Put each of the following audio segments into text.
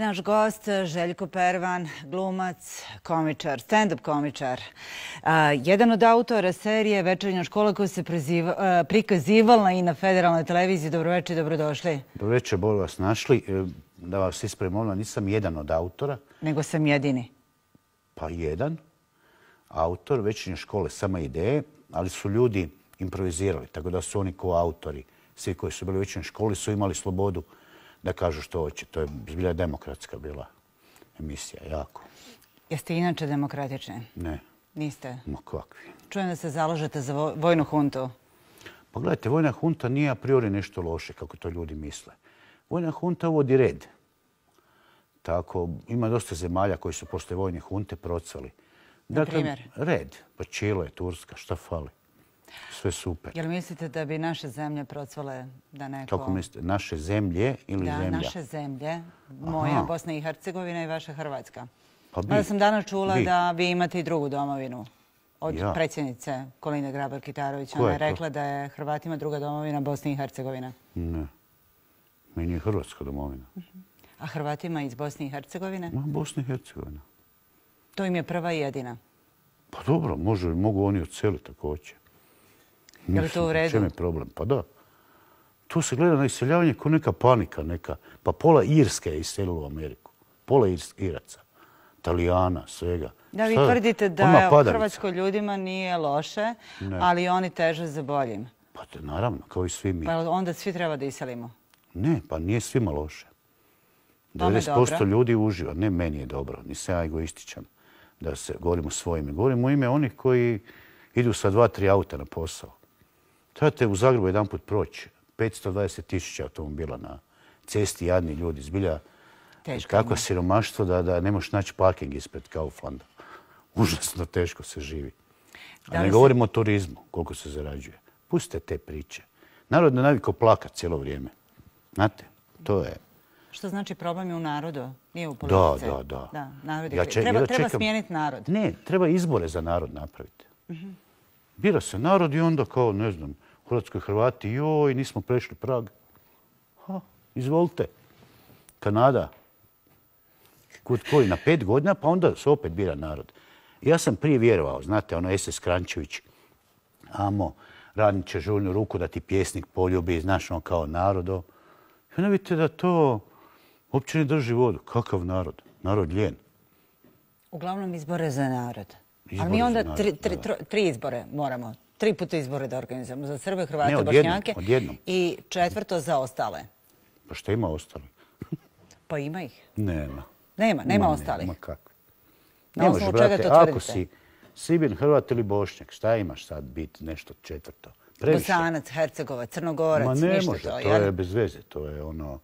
Naš gost, Željko Pervan, glumac, komičar, stand-up komičar. Jedan od autora serije Večernja škola koja se prikazivala i na federalnoj televiziji. Dobroveče, dobrodošli. Dobroveče, bolje vas našli. E, da vas ispravim, ono nisam jedan od autora. Nego sam jedini. Pa jedan autor Večernja škole, sama ideje, ali su ljudi improvizirali. Tako da su oni ko autori, svi koji su bili u Večernjoj školi, su imali slobodu učiniti da kažu što hoće. To je bila demokratska bila emisija, jako. Jeste inače demokratične? Ne. Niste? Ma kakvi. Čujem da se založete za vojnu huntu. Pa gledajte, vojna hunta nije a priori nešto loše, kako to ljudi misle. Vojna hunta uvodi red. Tako, ima dosta zemalja koji su posle vojne hunte procvali. Dakle, Na primjer? Red. Pa Čilo je, Turska, šta fali? Sve super. Jel mislite da bi naše zemlje procvale da neko... Kako mislite? Naše zemlje ili zemlja? Da, naše zemlje. Moja Bosna i Hercegovina i vaša Hrvatska. Pa bi. Pa sam danas čula da vi imate i drugu domovinu od predsjednice Kolinda Grabar-Kitarović. Ona je rekla da je Hrvatima druga domovina Bosna i Hercegovina. Ne. Meni je Hrvatska domovina. A Hrvatima iz Bosne i Hercegovine? Ma, Bosna i Hercegovina. To im je prva i jedina. Pa dobro, može, mogu oni odseliti tako hoće. Je li to u redu? Čem je problem? Pa da. Tu se gleda na iseljavanje kao neka panika. Neka. Pa pola Irske je iselilo u Ameriku. Pola Iraca. Italijana, svega. Da, vi tvrdite da je Hrvatskoj ljudima nije loše, ali oni teže za boljim. Pa naravno, kao i svi mi. Pa onda svi treba da iselimo? Ne, pa nije svima loše. 90% ljudi uživa. Ne, meni je dobro. Nisam ja egoističan da se govorim o svojim. Govorim u ime onih koji idu sa dva, tri auta na posao. Trebate u Zagrebu jedan put proći. 520 tisuća automobila na cesti, jadni ljudi, zbilja. Tako siromaštvo da ne možeš naći parking ispred Kauflanda. Užasno teško se živi. A ne govorimo o turizmu, koliko se zarađuje. Pustite te priče. Narod ne naviko plaka cijelo vrijeme. Znate, to je... Što znači problem je u narodu, nije u politice? Da, da, da. Treba smijeniti narod. Ne, treba izbore za narod napraviti. Bira se narod i onda kao, ne znam, Hrvatskoj Hrvati, joj, nismo prešli Prag. Ha, izvolite. Kanada. Kod koji na pet godina, pa onda se opet bira narod. Ja sam prije vjerovao, znate, ono SS Krančević, amo, radnit će ruku da ti pjesnik poljubi, znaš ono kao narodo. I onda vidite da to uopće ne drži vodu. Kakav narod? Narod ljen. Uglavnom izbore za narod. Izbore A mi onda tri, tri, tri izbore moramo tri puta izbore da organizujemo za Srbe, Hrvate, Bošnjake. I četvrto za ostale. Pa šta ima ostale? Pa ima ih. Nema. Nema, nema ostalih. Ma kako? Na osnovu čega to tvrdite? Ako si Sibin, Hrvat ili Bošnjak, šta imaš sad biti nešto četvrto? Bosanac, Hercegovac, Crnogorac, ništa to. Ma ne može, to je bez veze. To je ono...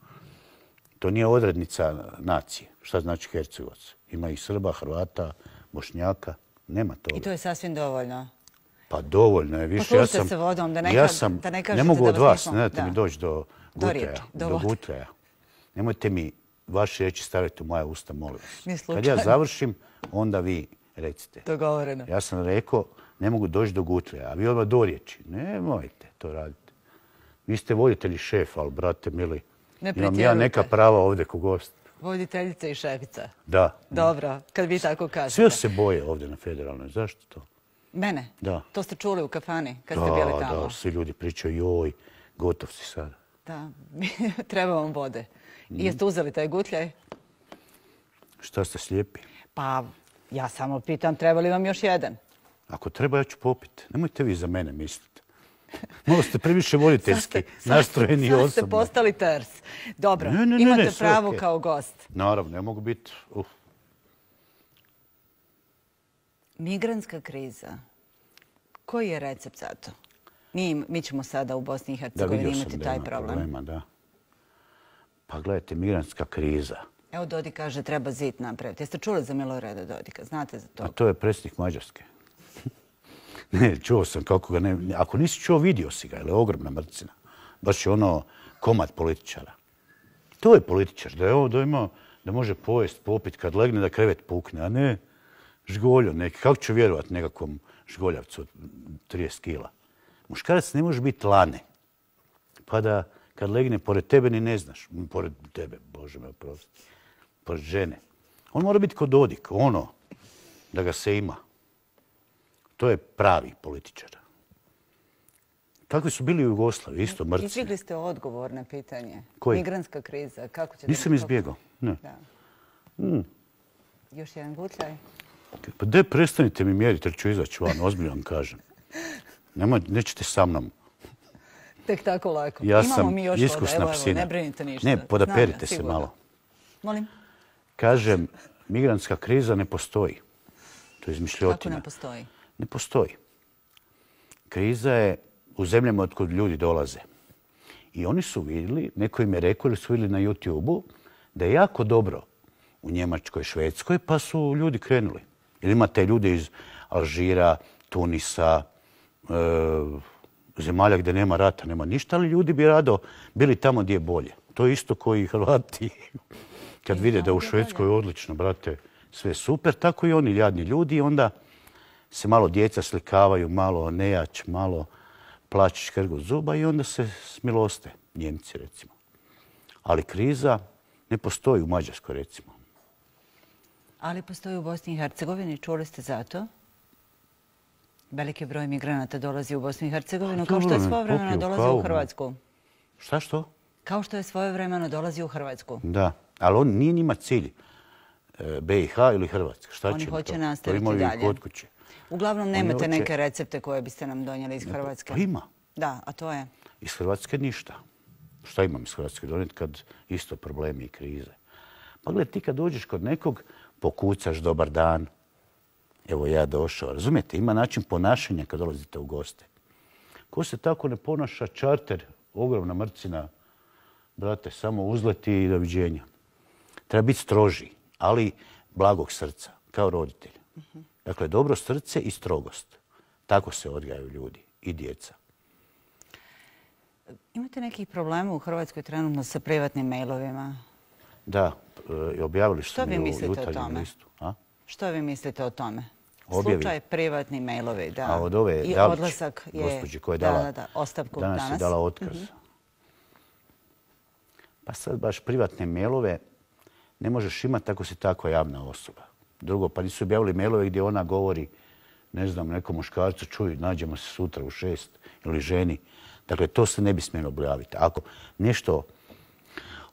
To nije odrednica nacije. Šta znači Hercegovac? Ima i Srba, Hrvata, Bošnjaka. Nema to. I to je sasvim dovoljno. Pa dovoljno je više. Poslušte se vodom, da ne kažete da vas nismo. Ne mogu od vas, ne dajte mi doći do gutreja. Do gutreja. Nemojte mi vaše reći staviti u moja usta, molim vas. Ni slučajno. Kad ja završim, onda vi recite. Dogovoreno. Ja sam rekao, ne mogu doći do gutreja, a vi odmah do riječi. Nemojte to raditi. Vi ste voditelji šef, ali brate mili, imam ja neka prava ovdje ko gost. Voditeljica i šefica. Da. Dobro, kad vi tako kažete. Svi se boje ovdje na federalnoj, zašto to? Mene? Da. To ste čuli u kafani kad ste bili tamo? Da, da, svi ljudi pričaju, joj, gotov si sad. Da, treba vam vode. I mhm. jeste uzeli taj gutljaj? Šta ste slijepi? Pa, ja samo pitam, treba li vam još jedan? Ako treba, ja ću popiti. Nemojte vi za mene misliti. Malo ste previše voliteljski, nastrojeni osobno. Sad ste postali ters. Dobro, imate pravo kao gost. Naravno, ja mogu biti... Migranska kriza, koji je recept za to? Mi, mi ćemo sada u Bosni i Hercegovini imati taj problem. Problema, da. Pa gledajte, migranska kriza. Evo Dodi kaže treba zid napraviti. Jeste čuli za Miloreda Dodika? Znate za to? A to je predsjednik Mađarske. ne, čuo sam kako ga ne... Ako nisi čuo, vidio si ga, je ogromna mrcina. Baš je ono komad političara. To je političar, da je ovo da ima, da može pojest, popit kad legne, da krevet pukne, a ne žgoljo neki. Kako ću vjerovati nekakvom žgoljavcu od 30 kila? Muškarac ne može biti lane. Pa da kad legne pored tebe ni ne znaš. Pored tebe, Bože me oprosti. Pored žene. On mora biti kod Dodik, ono, da ga se ima. To je pravi političar. Takvi su bili u Jugoslavi, isto mrci. Izbjegli ste odgovor na pitanje. Koji? Migranska kriza. Kako će Nisam izbjegao. Ne. Da. Mm. Još jedan gutljaj. Pa de, prestanite mi mjeriti, jer ću izaći van, ozbiljno vam kažem. Nemoj, nećete sa mnom. Tek tako lako. Ja sam iskusna psina. Ne brinite ništa. Ne, podaperite se malo. Molim? Kažem, migranska kriza ne postoji. To je izmišljotina. Kako ne postoji? Ne postoji. Kriza je u zemljama od kod ljudi dolaze. I oni su vidjeli, neko im je rekao ili su vidjeli na YouTube-u, da je jako dobro u Njemačkoj Švedskoj, pa su ljudi krenuli. Jer imate ljude iz Alžira, Tunisa, e, zemalja gdje nema rata, nema ništa, ali ljudi bi rado bili tamo gdje je bolje. To je isto koji Hrvati. Kad vide da u Švedskoj je odlično, brate, sve super, tako i oni ljadni ljudi. Onda se malo djeca slikavaju, malo nejač, malo plaći škrgu zuba i onda se smiloste Njemci, recimo. Ali kriza ne postoji u Mađarskoj, recimo. Ali postoji u Bosni i Hercegovini, čuli ste za to? Veliki broj migranata dolazi u Bosnu i Hercegovinu, pa kao što je svojevremeno dolazi u Hrvatsku. Šta što? Kao što je svojevremeno dolazi u Hrvatsku. Da, ali on nije njima cilj. E, BiH ili Hrvatska. Šta će to? Oni hoće nastaviti dalje. To imaju i kod kuće. Uglavnom, nemate neke recepte koje biste nam donijeli iz pa Hrvatske? Pa ima. Da, a to je? Iz Hrvatske ništa. Šta imam iz Hrvatske donijeti kad isto problemi i krize? Pa gledaj, ti kad dođeš kod nekog, pokucaš dobar dan, evo ja došao. Razumijete, ima način ponašanja kad dolazite u goste. Ko se tako ne ponaša čarter, ogromna mrcina, brate, samo uzleti i doviđenja. Treba biti stroži, ali blagog srca, kao roditelj. Dakle, dobro srce i strogost. Tako se odgajaju ljudi i djeca. Imate nekih problema u Hrvatskoj trenutno sa privatnim mailovima? Da, i e, objavili što mi u jutarnjem listu. Što vi mislite o tome? Slučaj privatni mailovi, da. A od ove Dalić, gospođe koja je dala ostavku danas. Danas je dala mhm. otkaz. Pa sad baš privatne mailove ne možeš imati ako si tako javna osoba. Drugo, pa nisu objavili mailove gdje ona govori, ne znam, nekom muškarcu, čuj, nađemo se sutra u šest ili ženi. Dakle, to se ne bi smjelo objaviti. Ako nešto,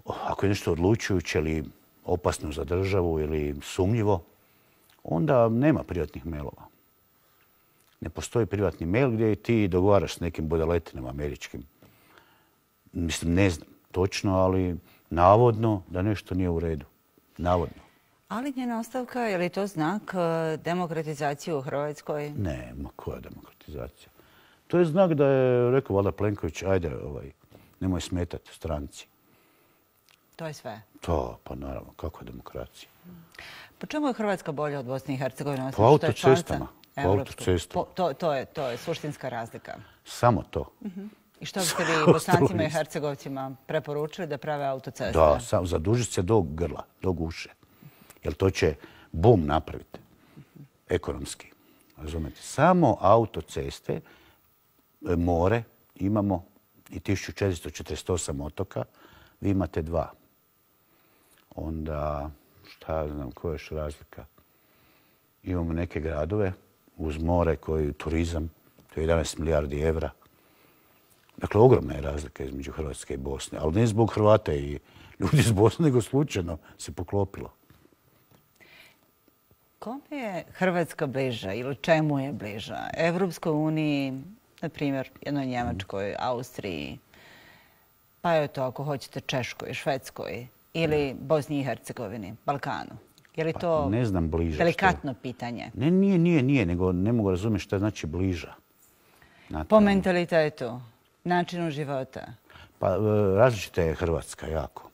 ako je nešto odlučujuće ili opasno za državu ili sumnjivo, onda nema privatnih mailova. Ne postoji privatni mail gdje ti dogovaraš s nekim budaletinom američkim. Mislim, ne znam točno, ali navodno da nešto nije u redu. Navodno. Ali njena ostavka, je li to znak e, demokratizacije u Hrvatskoj? Ne, ma koja demokratizacija? To je znak da je rekao Vlada Plenković, ajde, ovaj, nemoj smetati stranci. To je sve? To, pa naravno. Kako je demokracija? Po pa čemu je Hrvatska bolja od Bosne i Hercegovine? Po autocestama. Po autocestama. To je suštinska razlika. Samo to. Mhm. I što biste vi Bosancima i Hercegovcima preporučili da prave autoceste? Da, zadužit se do grla, do guše. Jer to će bum napraviti. Ekonomski. Razumete? Samo autoceste, e, more, imamo i 1448 otoka, vi imate dva onda šta ja znam, koja je što razlika. Imamo neke gradove uz more koji turizam, to je 11 milijardi evra. Dakle, ogromna je razlika između Hrvatske i Bosne, ali ne zbog Hrvata i ljudi iz Bosne, nego slučajno se poklopilo. Kome je Hrvatska bliža ili čemu je bliža? Evropskoj uniji, na primjer, jednoj Njemačkoj, mhm. Austriji, pa je to ako hoćete Češkoj, Švedskoj, ili Bosni i Hercegovini, Balkanu? Je li pa to ne znam bliže delikatno pitanje? Ne, nije, nije, nije, nego ne mogu razumjeti šta znači bliža. Znate, po ono- mentalitetu, načinu života? Pa e, različita je Hrvatska jako.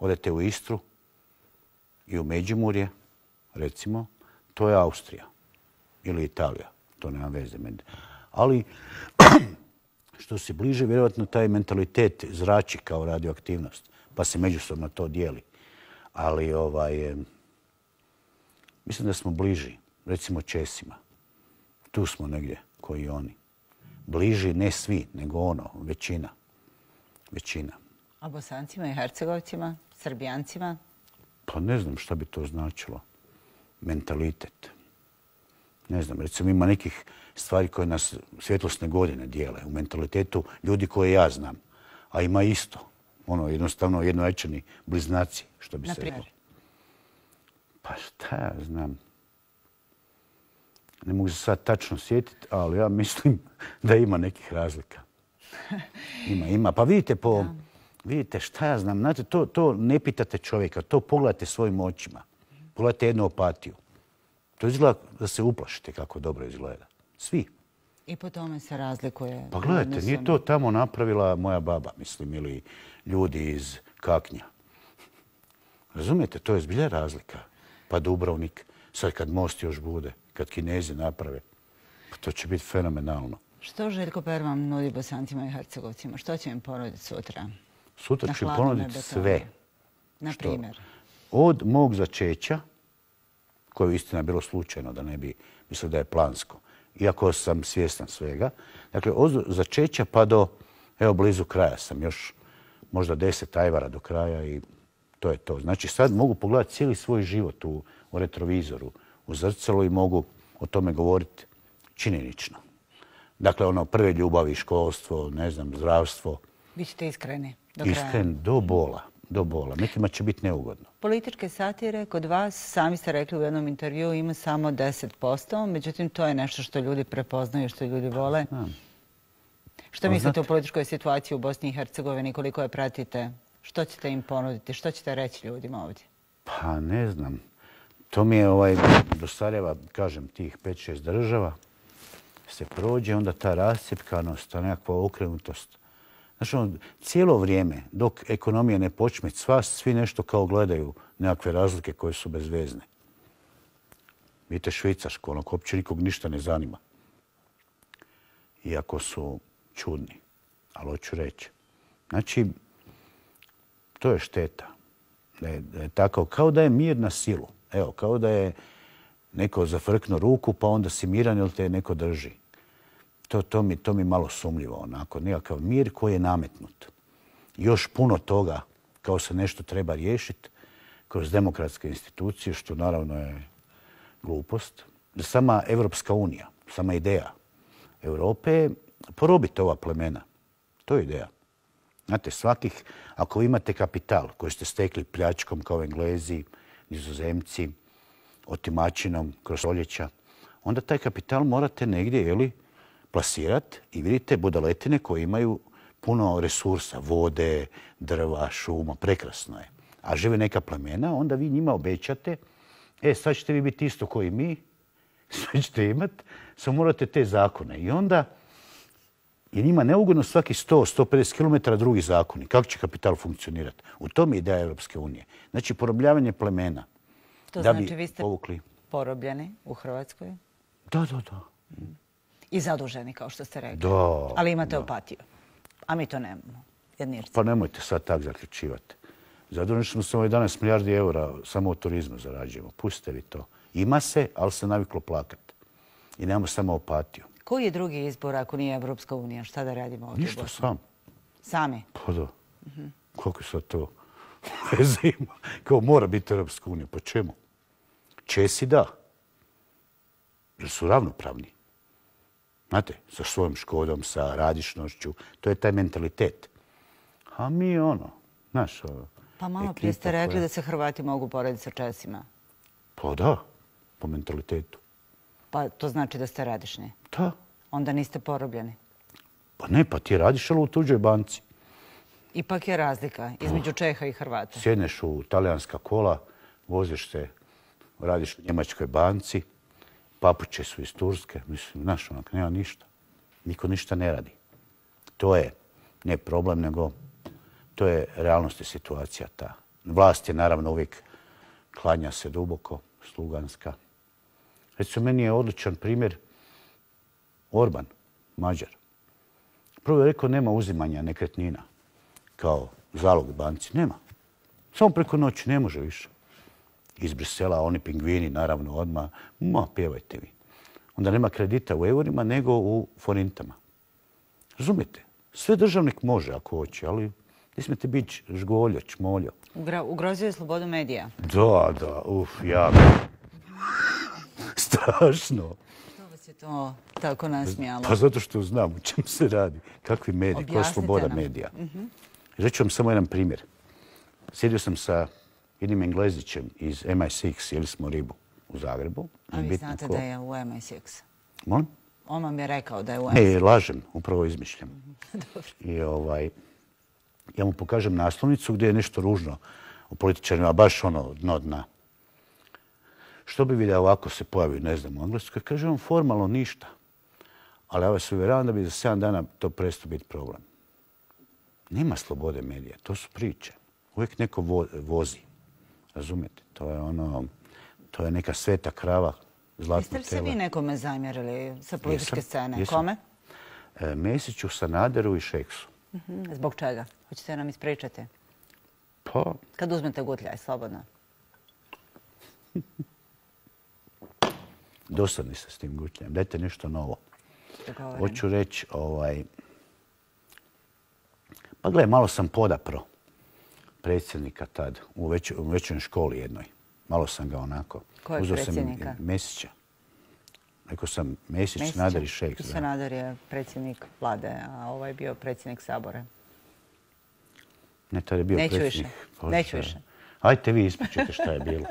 Odete u Istru i u Međimurje, recimo, to je Austrija ili Italija. To nema veze. Med. Ali što se bliže, vjerovatno taj mentalitet zrači kao radioaktivnost pa se međusobno to dijeli. Ali ovaj, mislim da smo bliži, recimo Česima. Tu smo negdje, koji oni. Bliži ne svi, nego ono, većina. Većina. A Bosancima i Hercegovcima, Srbijancima? Pa ne znam šta bi to značilo. Mentalitet. Ne znam, recimo ima nekih stvari koje nas svjetlosne godine dijele u mentalitetu ljudi koje ja znam, a ima isto ono jednostavno jednoječani bliznaci, što bi se rekao. Pa šta ja znam, ne mogu se sad tačno sjetiti, ali ja mislim da ima nekih razlika. Ima, ima. Pa vidite po... Vidite šta ja znam, znate, to ne pitate čovjeka, to pogledate svojim očima. Pogledate jednu opatiju. To izgleda da se uplašite kako dobro izgleda. Svi. I po tome se razlikuje. Pa gledajte, nije to tamo napravila moja baba, mislim, ili ljudi iz Kaknja. Razumijete, to je zbilja razlika. Pa Dubrovnik, sad kad most još bude, kad Kinezi naprave, pa to će biti fenomenalno. Što Željko Pervan nudi Bosancima i Hercegovcima? Što će im ponuditi sutra? Sutra će im ponuditi sve. Na primjer? Od mog začeća, koje je istina bilo slučajno, da ne bi mislio da je plansko, iako sam svjestan svega, dakle, od začeća pa do, evo, blizu kraja sam još možda 10 ajvara do kraja i to je to. Znači sad mogu pogledati cijeli svoj život u, retrovizoru, u zrcalo i mogu o tome govoriti činjenično. Dakle, ono prve ljubavi, školstvo, ne znam, zdravstvo. Bićete iskreni do kraja. Iskren do bola do bola. Nekima će biti neugodno. Političke satire kod vas, sami ste rekli u jednom intervju, ima samo 10%. Međutim, to je nešto što ljudi prepoznaju, što ljudi vole. Što mislite o političkoj situaciji u Bosni i Hercegovini? Koliko je pratite? Što ćete im ponuditi? Što ćete reći ljudima ovdje? Pa ne znam. To mi je ovaj, do kažem, tih 5-6 država se prođe, onda ta rascepkanost, ta nekakva okrenutost. Znači, ono, cijelo vrijeme, dok ekonomija ne počme, sva, svi nešto kao gledaju nekakve razlike koje su bezvezne. Vidite, Švicarsko, ono, uopće nikog ništa ne zanima. Iako su čudni. Ali hoću reći. Znači, to je šteta. Da je, da je tako, kao da je mir na silu. Evo, kao da je neko zafrknuo ruku, pa onda si miran ili te neko drži. To, to, mi, to mi malo sumljivo, onako. Nijakav mir koji je nametnut. Još puno toga kao se nešto treba riješiti kroz demokratske institucije, što naravno je glupost. Sama Evropska unija, sama ideja Europe porobite ova plemena. To je ideja. Znate, svakih, ako imate kapital koji ste stekli pljačkom kao englezi, nizozemci, otimačinom kroz oljeća, onda taj kapital morate negdje jeli, plasirati i vidite budaletine koje imaju puno resursa, vode, drva, šuma, prekrasno je. A žive neka plemena, onda vi njima obećate, e, sad ćete vi biti isto koji mi, sve ćete imati, samo morate te zakone. I onda, je njima neugodno svaki 100-150 km drugi zakoni. Kako će kapital funkcionirati? U tom je ideja Europske unije. Znači, porobljavanje plemena. To znači, vi ste porobljeni u Hrvatskoj? Da, da, da. I zaduženi, kao što ste rekli. Da. Ali imate da. opatiju. A mi to nemamo. Jednirce. Pa nemojte sad tako zaključivati. Zaduženi smo samo 11 milijardi eura samo od turizma zarađujemo. Pustite vi to. Ima se, ali se naviklo plakati. I nemamo samo opatiju. Koji je drugi izbor ako nije Evropska unija? Šta da radimo ovdje? Ništa, sam. Sami? Pa da. Kako sad to veze ima? Kao mora biti Evropska unija. Pa čemu? Česi da. Jer su ravnopravni. Znate, sa svojom škodom, sa radišnošću. To je taj mentalitet. A mi je ono, znaš, Pa malo prije ste rekli da se Hrvati mogu porediti sa Česima. Pa da, po mentalitetu. Pa to znači da ste radišni? Da. Onda niste porobljeni? Pa ne, pa ti radiš ali u tuđoj banci. Ipak je razlika između Čeha i Hrvata. Sjedneš u talijanska kola, voziš se, radiš u njemačkoj banci, papuće su iz Turske, mislim, znaš, onak, nema ništa. Niko ništa ne radi. To je ne problem, nego to je realnost i situacija ta. Vlast je naravno uvijek klanja se duboko, sluganska. Recimo, meni je odličan primjer Orban, Mađar. Prvo je rekao, nema uzimanja nekretnina kao zalog banci. Nema. Samo preko noći ne može više. Iz Brisela, oni pingvini, naravno, odmah. Ma, pjevajte vi. Onda nema kredita u eurima, nego u forintama. Razumijete? Sve državnik može ako hoće, ali ne smete biti žgoljo, moljo. Ugrozio je slobodu medija. Da, da, uf, ja strašno. Što bi se to tako nasmijalo? Pa zato što znam u čemu se radi. Kakvi mediji, koja je sloboda medija. Mhm. Reću vam samo jedan primjer. Sjedio sam sa jednim englezićem iz MI6, jeli smo ribu u Zagrebu. A vi znate da je u MI6? Molim? On vam je rekao da je u MI6. Ne, lažem, upravo izmišljam. Mhm, ovaj, ja mu pokažem naslovnicu gdje je nešto ružno u političarima, baš ono dno dna što bi vidio ovako se pojavio, ne znam, u Engleskoj, kaže on formalno ništa. Ali ja vas uvjeravam da bi za 7 dana to prestao biti problem. Nema slobode medija, to su priče. Uvijek neko vozi. Razumijete, to je ono, to je neka sveta krava, zlatno telo. Jeste li se vi nekome zamjerili sa političke scene? Kome? E, Mesiću, Sanaderu i Šeksu. Mhm, zbog čega? Hoćete nam ispričati? Pa... Kad uzmete gutljaj, slobodno. dosadni sam s tim gutljanjem. Dajte nešto novo. Hoću reći, ovaj... Pa gledaj, malo sam podapro predsjednika tad u, već, u većoj školi jednoj. Malo sam ga onako. Koje predsjednika? sam Mesića. Rekao sam Mesić, Nadar i Šeks. se Nadar je predsjednik vlade, a ovaj bio predsjednik sabora. Ne, tada je bio predsjednik. Više. Neću više. Pa Neću više. Ajte vi ispričajte šta je bilo.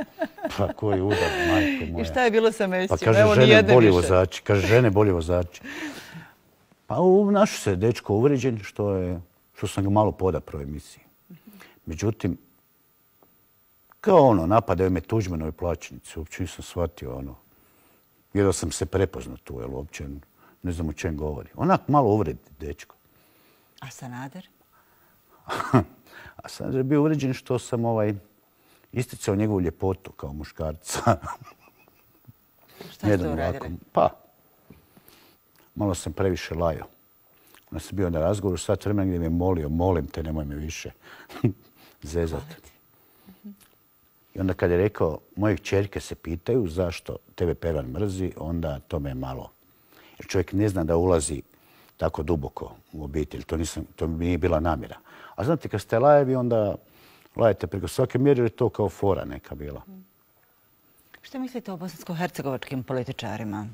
Pa koji udar, majko moja. I šta je bilo sa Mesićem? Pa kaže, žene bolje vozači. Kaže, žene bolje vozači. Pa našo se dečko uvređen što je što sam ga malo poda prvoj emisiji. Međutim, kao ono, napadaju me tuđmenoj plaćnici, uopće nisam shvatio ono. Jedno sam se prepoznao tu, jel, uopće ne znam o čem govori. Onak malo uvredi, dečko. A Sanader? A Sanader je bio uvređen što sam ovaj isticao njegovu ljepotu kao muškarca. Šta ste uradili? Pa, malo sam previše lajo. Ona se bio na razgovoru sva vremena gdje me molio, molim te, nemoj me više zezati. I onda kad je rekao, moje čerke se pitaju zašto tebe pervan mrzi, onda to me je malo. Jer čovjek ne zna da ulazi tako duboko u obitelj. To, nisam, to mi nije bila namjera. A znate, kad ste lajevi, onda Gledajte, preko svake mjere je to kao fora neka bila. Što mislite o bosansko-hercegovačkim političarima?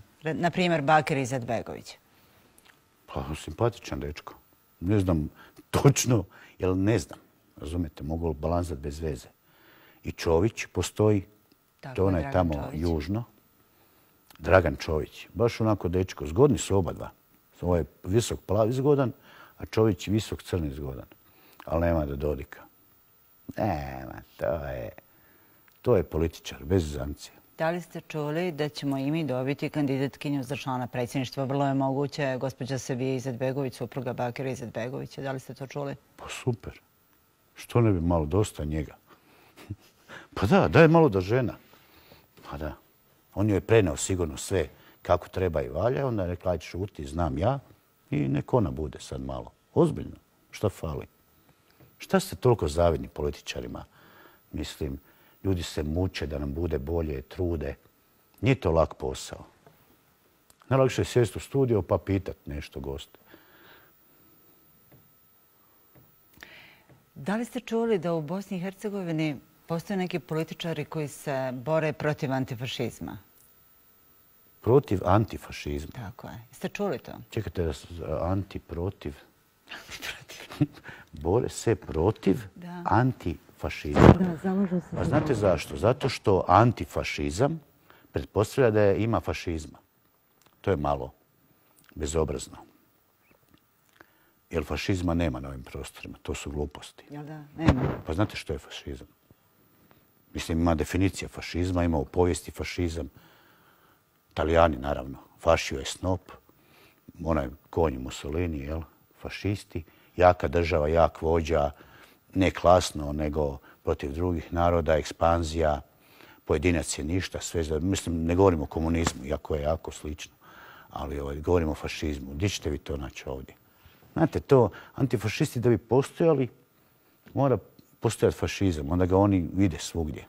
primjer, Bakir Izetbegović. Pa, simpatičan dečko. Ne znam točno, jer ne znam. Razumete, mogu li balanzat bez veze. I Čović postoji. To ona je tamo južno. Dragan Čović. Baš onako dečko. Zgodni su oba dva. Ovo ovaj je visok plavi zgodan, a Čović visok crni zgodan. Ali nema da dodika. E, ma, to je, to je političar, bez zamcija. Da li ste čuli da ćemo i mi dobiti kandidatkinju za člana predsjedništva? Vrlo je moguće, gospođa Sevija Izetbegović, supruga Bakira Izetbegovića. Da li ste to čuli? Pa super. Što ne bi malo dosta njega? pa da, da je malo da žena. Pa da. On joj je prenao sigurno sve kako treba i valja. Onda je rekla, ajde šuti, znam ja. I neko ona bude sad malo. Ozbiljno. Šta fali? Šta ste toliko zavidni političarima? Mislim, ljudi se muče da nam bude bolje, trude. Nije to lak posao. Najlakše je sjesti u studio pa pitat nešto goste. Da li ste čuli da u Bosni i Hercegovini postoje neki političari koji se bore protiv antifašizma? Protiv antifašizma? Tako je. Ste čuli to? Čekajte, anti, Anti, protiv. bore se protiv da. antifašizma. Da, se znate zašto? Zato što antifašizam pretpostavlja da je ima fašizma. To je malo bezobrazno. Jer fašizma nema na ovim prostorima. To su gluposti. Jel da? Nema. Pa znate što je fašizam? Mislim, ima definicija fašizma, ima u povijesti fašizam. Italijani, naravno. Fašio je snop. Onaj konj Mussolini, jel? Fašisti jaka država, jak vođa, ne klasno, nego protiv drugih naroda, ekspanzija, pojedinac je ništa, sve za... Mislim, ne govorimo o komunizmu, iako je jako slično, ali ovaj, govorimo o fašizmu. Gdje ćete vi to naći ovdje? Znate, to antifašisti da bi postojali, mora postojati fašizam, onda ga oni vide svugdje.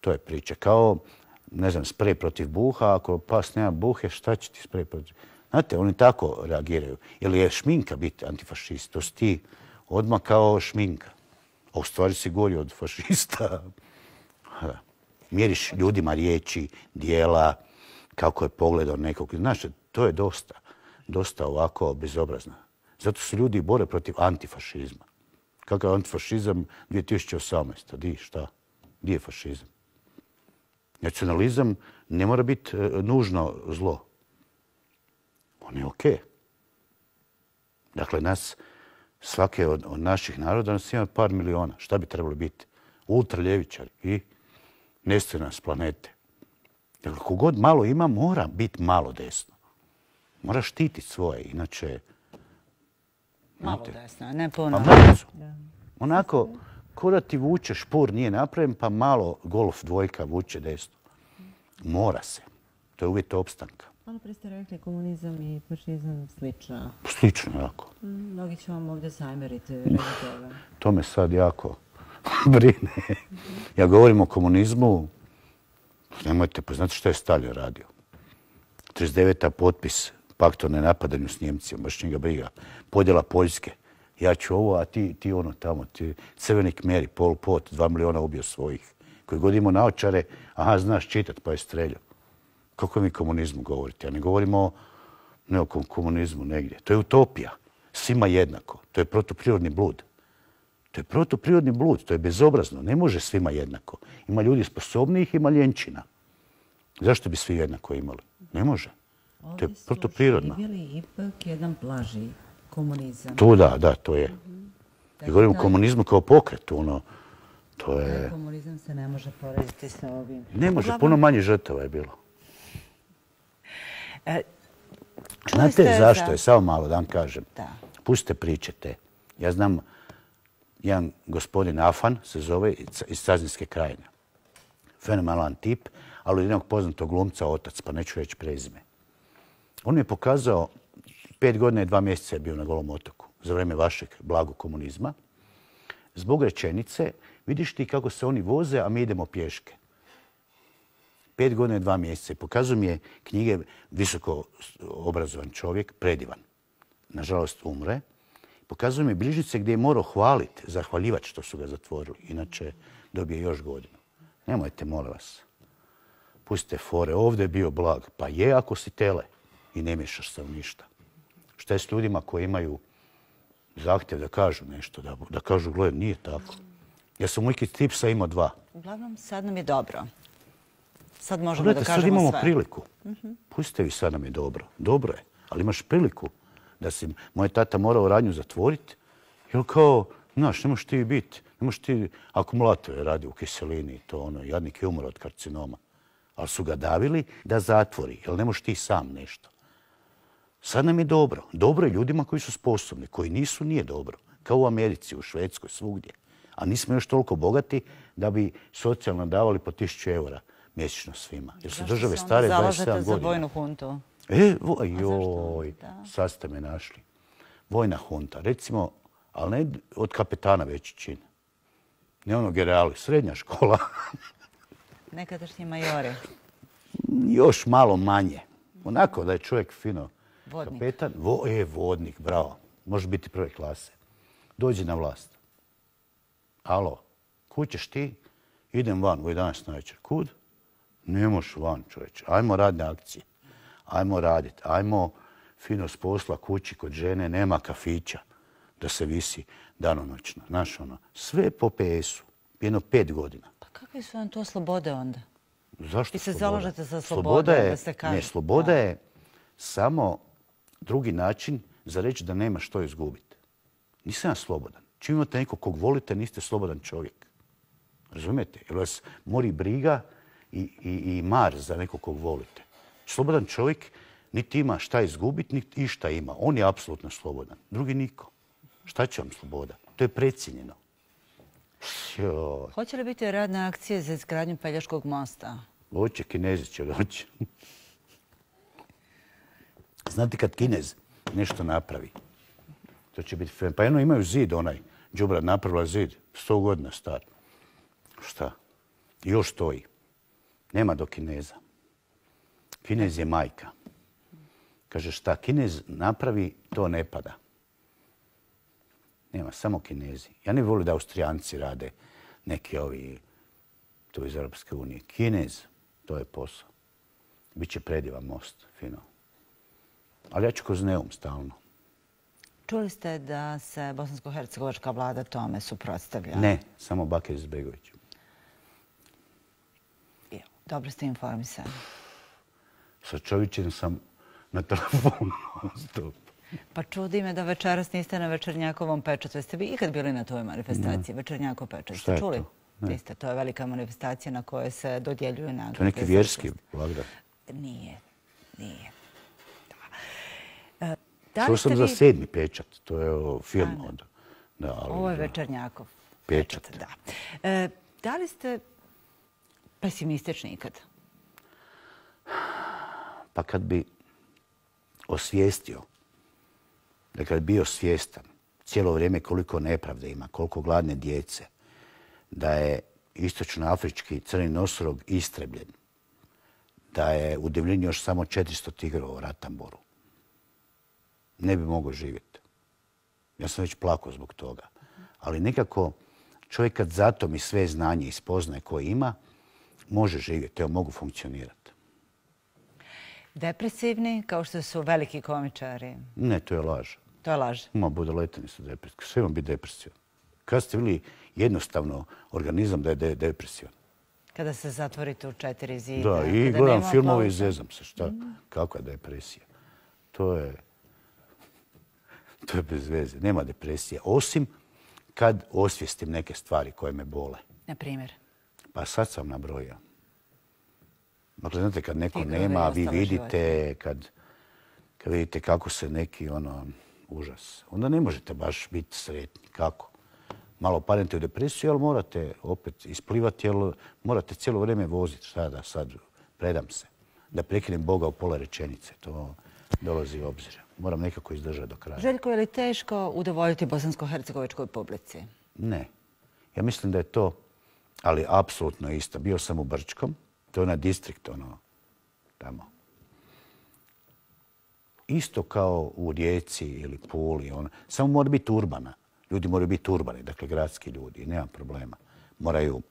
To je priča. Kao, ne znam, sprej protiv buha, ako pas nema buhe, šta će ti sprej protiv... Znate, oni tako reagiraju. Ili je šminka biti antifašist? To si ti odmah kao šminka. A u stvari si gori od fašista. Mjeriš ljudima riječi, dijela, kako je pogledao nekog. Znaš, to je dosta. Dosta ovako bezobrazno. Zato su ljudi bore protiv antifašizma. Kakav je antifašizam 2018-a? Di, šta? Di je fašizam? Nacionalizam ne mora biti e, nužno Zlo on je okej. Dakle, nas, svake od, od naših naroda nas ima par miliona. Šta bi trebalo biti? Ultraljevićar i nestoje nas planete. Dakle, kogod malo ima, mora biti malo desno. Mora štiti svoje, inače... Malo te, desno, ne puno. Pa malo Onako, kora ti vuče, špor nije napravljen, pa malo golf dvojka vuče desno. Mora se. To je uvjet opstanka. Malo pre ste rekli komunizam i fašizam slično. Pa slično, jako. Mm, mnogi će vam ovdje sajmeriti. To me sad jako brine. Ja govorim o komunizmu. Nemojte, pa znate što je Stalio radio? 39. potpis pakta o nenapadanju s Njemcijom, baš njega briga. Podjela Poljske. Ja ću ovo, a ti ono tamo. Crveni kmeri, pol pot, dva miliona ubio svojih. Koji god imao naočare, aha, znaš čitat, pa je streljao. Kako mi komunizmu govorite? Ja ne govorim o neokom komunizmu negdje. To je utopija. Svima jednako. To je protoprirodni blud. To je protoprirodni blud. To je bezobrazno. Ne može svima jednako. Ima ljudi sposobnih, ima ljenčina. Zašto bi svi jednako imali? Ne može. To je protoprirodno. Ovdje su živjeli ipak jedan plaži komunizam. To da, da, to je. Mhm. Ja govorim o dakle, komunizmu kao pokretu. Ono, komunizam se ne može porediti sa ovim. Ne može, puno manje žrtava je bilo. E, Znate ste zašto je? Samo malo da vam kažem. Da. Pustite priče te. Ja znam jedan gospodin Afan, se zove iz Cazinske krajine. Fenomenalan tip, ali od jednog poznatog glumca otac, pa neću reći prezime. On mi je pokazao, pet godina i dva mjeseca je bio na Golom otoku, za vreme vašeg blagog komunizma, zbog rečenice, vidiš ti kako se oni voze, a mi idemo pješke pet godina i dva mjeseca. Pokazuje mi je knjige visoko obrazovan čovjek, predivan. Nažalost, umre. Pokazuje mi je bližnice gdje je morao hvaliti, zahvaljivati što su ga zatvorili. Inače, dobije još godinu. Nemojte, mole vas. Pustite fore. Ovdje je bio blag. Pa je ako si tele i ne mišaš se u ništa. Šta je s ljudima koji imaju zahtjev da kažu nešto, da kažu, gledaj, nije tako. Ja sam uvijek i tipsa imao dva. Uglavnom, sad nam je dobro sad možemo da kažemo sve. Sad imamo sve. priliku. Mhm. Pustite vi, sad nam je dobro. Dobro je, ali imaš priliku da si moj tata morao radnju zatvoriti. Jel kao, znaš, ne možeš ti biti. Ne možeš ti akumulatore radi u kiselini i to ono. Jadnik je umro od karcinoma. Ali su ga davili da zatvori. Jel ne možeš ti sam nešto? Sad nam je dobro. Dobro je ljudima koji su sposobni. Koji nisu, nije dobro. Kao u Americi, u Švedskoj, svugdje. A nismo još toliko bogati da bi socijalno davali po 1000 eura mjesečno svima. Jer su države stare 27 godina. Zašto zalažete za vojnu huntu? E, joj, sad ste me našli. Vojna hunta, recimo, ali ne od kapetana veći čin. Ne ono generali, srednja škola. Nekadašnji majore. Još malo manje. Onako da je čovjek fino. Kapetan, vo, je vodnik, bravo. Može biti prve klase. Dođi na vlast. Alo, kućeš ti? Idem van u 11. na večer. Kud? Nemoš van čovječ. Ajmo radne akcije. Ajmo raditi. Ajmo fino s posla kući kod žene. Nema kafića da se visi danonoćno. Znaš ono, sve po PS-u. Jedno pet godina. Pa kakve su vam to slobode onda? Zašto sloboda? I se založete za sloboda da se kaže. Ne, sloboda je samo drugi način za reći da nema što izgubiti. Nisam ja slobodan. Čim imate nekog kog volite, niste slobodan čovjek. Razumijete? Jer vas mori briga i, i, i mar za nekog kog volite. Slobodan čovjek niti ima šta izgubiti, niti šta ima. On je apsolutno slobodan. Drugi niko. Šta će vam sloboda? To je precinjeno. Hoće li biti radna akcija za izgradnju Peljaškog mosta? Hoće, kinezi će li hoće. Znate kad kinez nešto napravi, to će biti Pa jedno imaju zid onaj, Đubrad napravila zid, 100 godina star. Šta? Još stoji nema do Kineza. Kinez je majka. Kaže šta Kinez napravi, to ne pada. Nema, samo Kinezi. Ja ne volim da Austrijanci rade neki ovi tu iz Europske unije. Kinez, to je posao. Biće prediva most, fino. Ali ja ću kroz neum stalno. Čuli ste da se bosansko-hercegovačka vlada tome suprotstavlja? Ne, samo Bakir Zbegović. Dobro ste informisani. Sa Čovićem sam na telefonu stop. Pa čudi me da večeras niste na Večernjakovom pečatu. Jeste vi ikad bili na toj manifestaciji? Večernjakov pečat. Šta je čuli? to? Niste, to je velika manifestacija na kojoj se dodjeljuju nagrade. To je neki vjerski blagdan. Nije, nije. Da. Čuo sam vi... za sedmi pečat, to je film onda. Da, Ovo je Večernjakov. Pečat. Da. E, da li ste pesimistični ikad? Pa kad bi osvijestio, da kad bi bio svjestan cijelo vrijeme koliko nepravde ima, koliko gladne djece, da je istočnoafrički crni nosorog istrebljen, da je u divljenju još samo 400 tigrova u Ratamboru, ne bi mogo živjeti. Ja sam već plakao zbog toga. Ali nekako čovjek kad zato mi sve znanje i spoznaje koje ima, može živjeti, evo mogu funkcionirati. Depresivni kao što su veliki komičari? Ne, to je laž. To je laž? Ma, bude letani su depresivni. Sve vam bi depresivan. Kad ste bili jednostavno organizam da je depresivan? Kada se zatvorite u četiri zida. Da, i gledam filmove i zezam se. Šta? Mm. Kako je depresija? To je... To je bez veze. Nema depresije. Osim kad osvijestim neke stvari koje me bole. Na primjer? Pa sad sam nabrojao. Dakle, znate, kad neko nema, a vi vidite, kad, kad vidite kako se neki, ono, užas, onda ne možete baš biti sretni. Kako? Malo padnete u depresiju, ali morate opet isplivati, ali morate cijelo vrijeme voziti. Šta da sad predam se? Da prekinem Boga u pola rečenice. To dolazi u obzir. Moram nekako izdržati do kraja. Željko, je li teško udovoljiti bosansko-hercegovičkoj publici? Ne. Ja mislim da je to, ali apsolutno isto. Bio sam u Brčkom, To je ona distrikt, ono, tamo. Isto kao u Rijeci ili Puli, ono, samo mora biti urbana. Ljudi moraju biti urbani, dakle, gradski ljudi, nema problema. Moraju,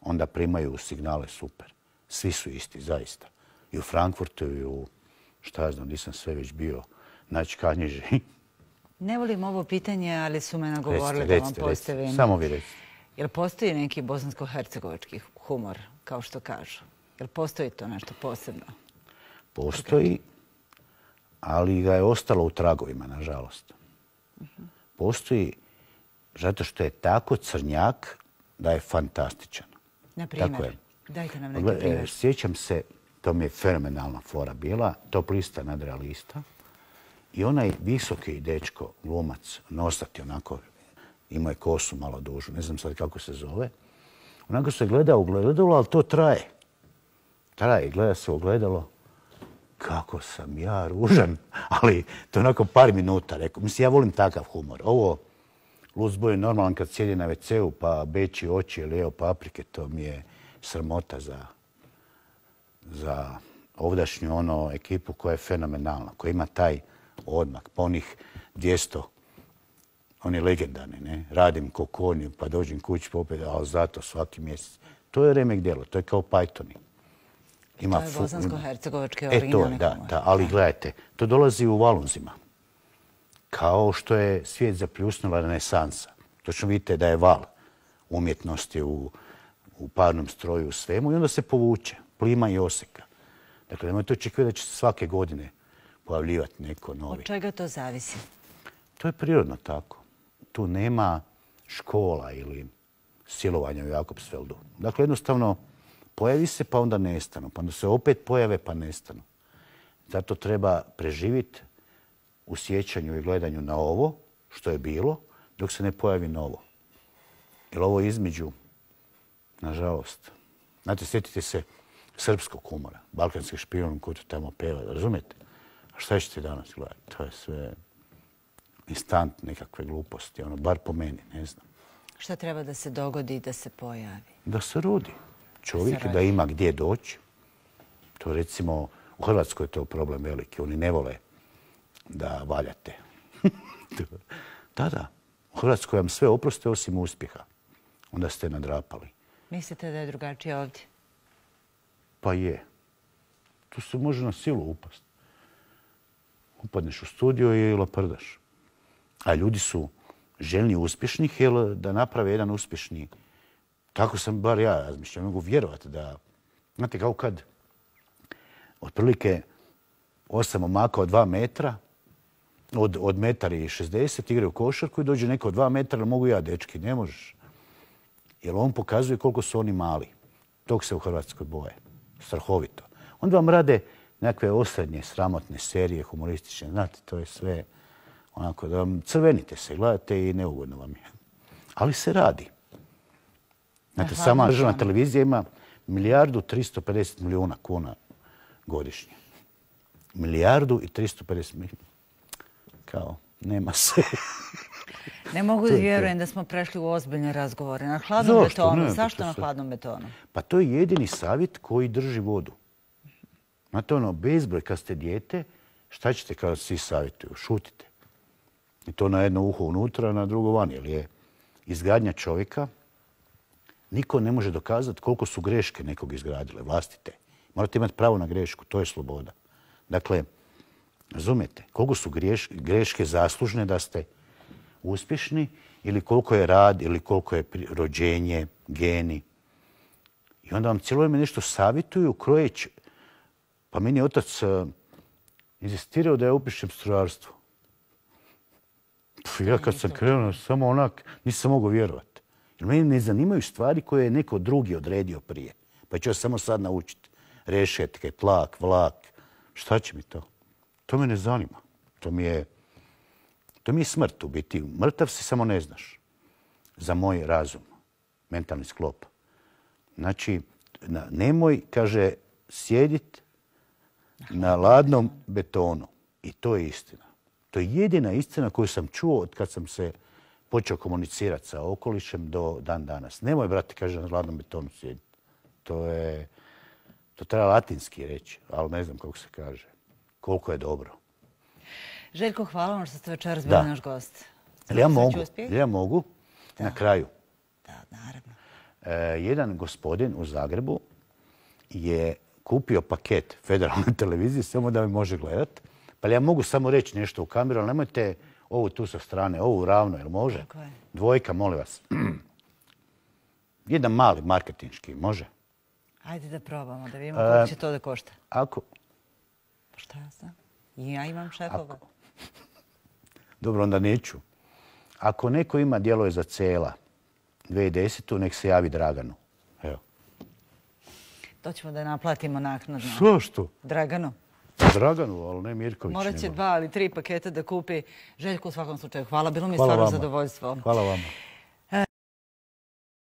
onda primaju signale, super. Svi su isti, zaista. I u Frankfurtu, i u, šta znam, gdje sam sve već bio, znači, kanjiži. Ne volim ovo pitanje, ali su me nagovorili recite, da vam postavim. Samo vi recite. Jel postoji neki bosansko-hercegovački humor kao što kažu? Jer postoji to nešto posebno? Postoji, ali ga je ostalo u tragovima, nažalost. Postoji zato što je tako crnjak da je fantastičan. Na primjer, dajte nam neki primjer. E, sjećam se, to mi je fenomenalna fora bila, toplista nadrealista i onaj visoki dečko, glumac, nosati onako, imao je kosu malo dužu, ne znam sad kako se zove, Onako se gleda u gledalo, ali to traje. Traje, gleda se u gledalo. Kako sam ja ružan, ali to onako par minuta rekao. Mislim, ja volim takav humor. Ovo, Luzbo je normalan kad sjedi na WC-u pa beći oči ili evo paprike, to mi je sramota za, za ovdašnju ono ekipu koja je fenomenalna, koja ima taj odmak. Pa onih oni legendarni, ne? Radim ko pa dođem kući, popet, pa ali zato svaki mjesec. To je remek djelo, to je kao pajtoni. Ima to je bosansko-hercegovački e, originalni e, Da, da, ali gledajte, to dolazi u valunzima. Kao što je svijet zapljusnula renesansa. Točno vidite da je val umjetnosti u, u parnom stroju u svemu i onda se povuče plima i oseka. Dakle, to očekivati da će se svake godine pojavljivati neko novi. Od čega to zavisi? To je prirodno tako tu nema škola ili silovanja u Jakobsfeldu. Dakle, jednostavno, pojavi se pa onda nestanu, pa onda se opet pojave pa nestanu. Zato treba preživiti u sjećanju i gledanju na ovo što je bilo, dok se ne pojavi novo. Jer ovo između, nažalost, znate, sjetite se srpskog humora, balkanskih špion koji to tamo peva, razumijete? A šta ćete danas gledati? To je sve instant nekakve gluposti, ono, bar po meni, ne znam. Šta treba da se dogodi i da se pojavi? Da se rodi. Čovjek da ima gdje doći. To recimo, u Hrvatskoj je to problem veliki. Oni ne vole da valjate. da, da. U Hrvatskoj vam sve oproste osim uspjeha. Onda ste nadrapali. Mislite da je drugačije ovdje? Pa je. Tu se može na silu upast. Upadneš u studio i laprdaš a ljudi su željni uspješnih ili da naprave jedan uspješni. Tako sam bar ja razmišljao. Mogu vjerovati da... Znate, kao kad otprilike osam omaka od dva metra, od, od metara i 60, igraju košarku i dođe neko od dva metra, mogu ja, dečki, ne možeš. Jer on pokazuje koliko su oni mali. Tog se u Hrvatskoj boje. Strahovito. Onda vam rade nekakve osrednje, sramotne serije, humoristične. Znate, to je sve onako da vam crvenite se, gledate i neugodno vam je. Ali se radi. Znate, sama državna televizija ima milijardu 350 milijuna kuna godišnje. Milijardu i 350 milijuna. Kao, nema se. Ne mogu da vjerujem da smo prešli u ozbiljne razgovore. Na hladnom betonu. Zašto na hladnom betonu? Pa to je jedini savjet koji drži vodu. Znate, ono, bezbroj kad ste djete, šta ćete kada svi savjetuju? Šutite. I to na jedno uho unutra, na drugo van. Jer je izgradnja čovjeka, niko ne može dokazati koliko su greške nekog izgradile, vlastite. Morate imati pravo na grešku, to je sloboda. Dakle, razumijete, koliko su greške zaslužne da ste uspješni ili koliko je rad ili koliko je rođenje, geni. I onda vam cijelo vrijeme nešto savjetuju, krojeći. Pa meni je otac eh, insistirao da ja upišem strojarstvo. Ja kad sam krenuo, samo onak, nisam mogo vjerovati. Jer meni ne zanimaju stvari koje je neko drugi odredio prije. Pa ću ja samo sad naučiti. Rešetke, tlak, vlak. Šta će mi to? To me ne zanima. To mi je, to mi je smrt u biti. Mrtav si samo ne znaš. Za moj razum. Mentalni sklop. Znači, nemoj, kaže, sjediti na ladnom betonu. I to je istina. To je jedina istina koju sam čuo od kad sam se počeo komunicirati sa okolišem do dan danas. Nemoj, brate, kaže na hladnom betonu sjediti. To je... To treba latinski reći, ali ne znam kako se kaže. Koliko je dobro. Željko, hvala vam što ste večeras bili naš gost. Ja mogu, ja mogu. Na kraju. Da, naravno. E, jedan gospodin u Zagrebu je kupio paket federalne televizije samo da me može gledati. Pa ja mogu samo reći nešto u kameru, ali nemojte ovu tu sa strane, ovu ravno, jel može? Dvojka, molim vas. Jedan mali marketinjski, može? Ajde da probamo, da vidimo koliko će to da košta. Ako... Pa šta ja znam? I ja imam šefova. Ako... Dobro, onda neću. Ako neko ima dijelo za cela 2010-u, nek se javi Draganu. Evo. To ćemo da naplatimo naknadno. Što što? Draganu. Draganu, ali ne Mirković. Morat će dva ili tri paketa da kupi. Željko, u svakom slučaju, hvala. Bilo mi je stvarno zadovoljstvo. Hvala vama.